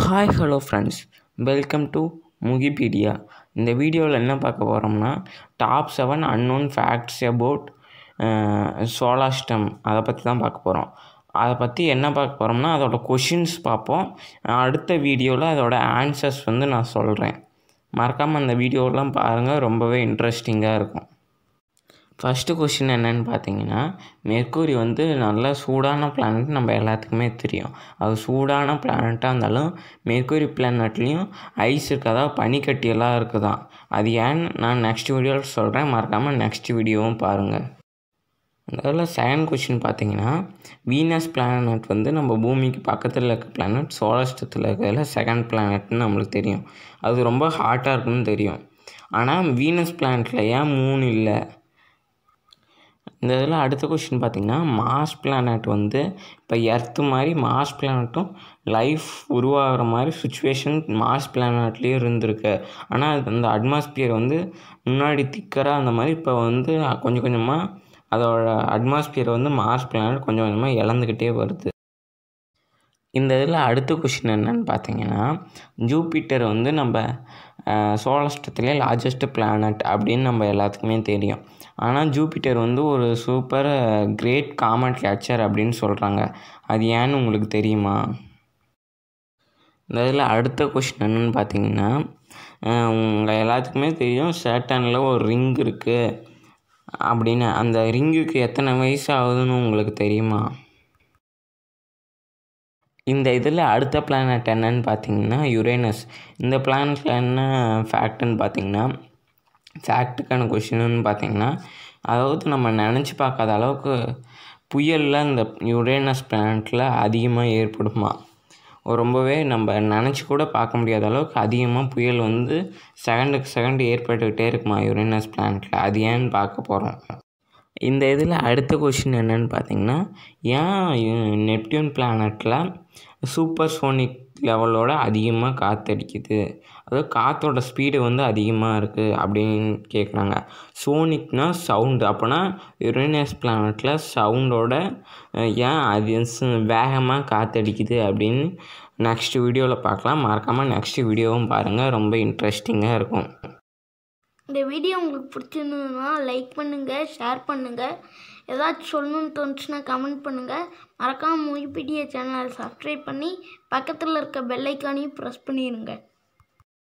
hi hello friends welcome to முகிபீடியா இந்த வீடியோவில் என்ன பார்க்க போகிறோம்னா top seven unknown facts about solar system அதை பற்றி தான் பார்க்க போகிறோம் அதை பற்றி என்ன பார்க்க போகிறோம்னா அதோட கொஷின்ஸ் பார்ப்போம் அடுத்த வீடியோவில் அதோட ஆன்சர்ஸ் வந்து நான் சொல்கிறேன் மறக்காமல் அந்த வீடியோலாம் பாருங்கள் ரொம்பவே இன்ட்ரெஸ்டிங்காக இருக்கும் ஃபஸ்ட்டு கொஷின் என்னென்னு பார்த்தீங்கன்னா மெர்க்கூரி வந்து நல்லா சூடான பிளானட் நம்ம எல்லாத்துக்குமே தெரியும் அது சூடான பிளானட்டாக இருந்தாலும் மெர்க்கூரி பிளானட்லேயும் ஐஸ் இருக்காதா பனிக்கட்டியெல்லாம் இருக்குதான் அது ஏன்னு நான் நெக்ஸ்ட் வீடியோவில் சொல்கிறேன் மறக்காமல் நெக்ஸ்ட் வீடியோவும் பாருங்கள் அதில் செகண்ட் கொஷின் பார்த்தீங்கன்னா வீனஸ் பிளானட் வந்து நம்ம பூமிக்கு பக்கத்தில் இருக்க பிளானட் சோழஷ்டத்தில் இருக்கிறதுல செகண்ட் பிளானட்னு நம்மளுக்கு தெரியும் அது ரொம்ப ஹாட்டாக இருக்குன்னு தெரியும் ஆனால் வீனஸ் பிளானட்டில் ஏன் மூணு இல்லை இந்த இதில் அடுத்த கொஷின் பார்த்திங்கன்னா மாஸ் பிளானட் வந்து இப்போ எர்த்து மாதிரி மாஸ் பிளானட்டும் லைஃப் உருவாகிற மாதிரி சுச்சுவேஷன் மாஸ் பிளானட்லேயும் இருந்திருக்கு ஆனால் அது அந்த அட்மாஸ்பியர் வந்து முன்னாடி திக்கராக அந்த மாதிரி இப்போ வந்து கொஞ்சம் கொஞ்சமாக அதோட அட்மாஸ்பியர் வந்து மாஸ் பிளானட் கொஞ்சம் கொஞ்சமாக இழந்துக்கிட்டே வருது இந்த இதில் அடுத்த கொஷின் என்னன்னு பார்த்தீங்கன்னா ஜூப்பிட்டர் வந்து நம்ம சோழஷ்டத்துலேயே லார்ஜஸ்ட் பிளானட் அப்படின்னு நம்ம எல்லாத்துக்குமே தெரியும் ஆனால் ஜூபிட்டர் வந்து ஒரு சூப்பர் கிரேட் காமன் கேச்சர் அப்படின்னு சொல்கிறாங்க அது ஏன்னு உங்களுக்கு தெரியுமா இந்த இதில் அடுத்த கொஷின் என்னென்னு பார்த்தீங்கன்னா உங்கள் எல்லாத்துக்குமே தெரியும் சேட்டனில் ஒரு ரிங் இருக்குது அப்படின்னு அந்த ரிங்குக்கு எத்தனை வயசு ஆகுதுன்னு உங்களுக்கு தெரியுமா இந்த இதில் அடுத்த பிளானட் என்னன்னு பார்த்தீங்கன்னா யுரேனஸ் இந்த பிளானட்டில் என்ன ஃபேக்ட்னு பார்த்தீங்கன்னா ஃபேக்ட்டுக்கான கொஷின்னு பார்த்தீங்கன்னா அதாவது நம்ம நினச்சி பார்க்காத அளவுக்கு புயலில் இந்த யுரேனஸ் பிளானட்டில் அதிகமாக ஏற்படுமா ரொம்பவே நம்ம நினச்சி கூட பார்க்க முடியாத அளவுக்கு அதிகமாக புயல் வந்து செகண்டுக்கு செகண்ட் ஏற்பட்டுக்கிட்டே இருக்குமா யுரேனஸ் பிளானட்டில் அது ஏன்னு பார்க்க போகிறோம் இந்த இதில் அடுத்த கொஷின் என்னென்னு பார்த்தீங்கன்னா ஏன் நெப்டியூன் பிளானட்டில் சூப்பர் சோனிக் லெவலோட அதிகமாக காற்றடிக்குது அதாவது காற்றோட ஸ்பீடு வந்து அதிகமாக இருக்குது அப்படின்னு கேட்குறாங்க சோனிக்னா சவுண்டு அப்போனா யுரேனியஸ் பிளானட்டில் சவுண்டோட ஏன் அது வேகமாக காற்றடிக்குது அப்படின்னு நெக்ஸ்ட் வீடியோவில் பார்க்கலாம் மறக்காமல் நெக்ஸ்ட் வீடியோவும் பாருங்கள் ரொம்ப இன்ட்ரெஸ்டிங்காக இருக்கும் இந்த வீடியோ உங்களுக்கு பிடிச்சிருந்ததுன்னா லைக் பண்ணுங்கள் ஷேர் பண்ணுங்கள் ஏதாச்சும் சொல்லணும்னு தோணுச்சுன்னா கமெண்ட் பண்ணுங்கள் மறக்காமல் மொழிபீடிய சேனலை சப்ஸ்கிரைப் பண்ணி பக்கத்தில் இருக்க பெல்லைக்கானையும் ப்ரெஸ் பண்ணிடுங்க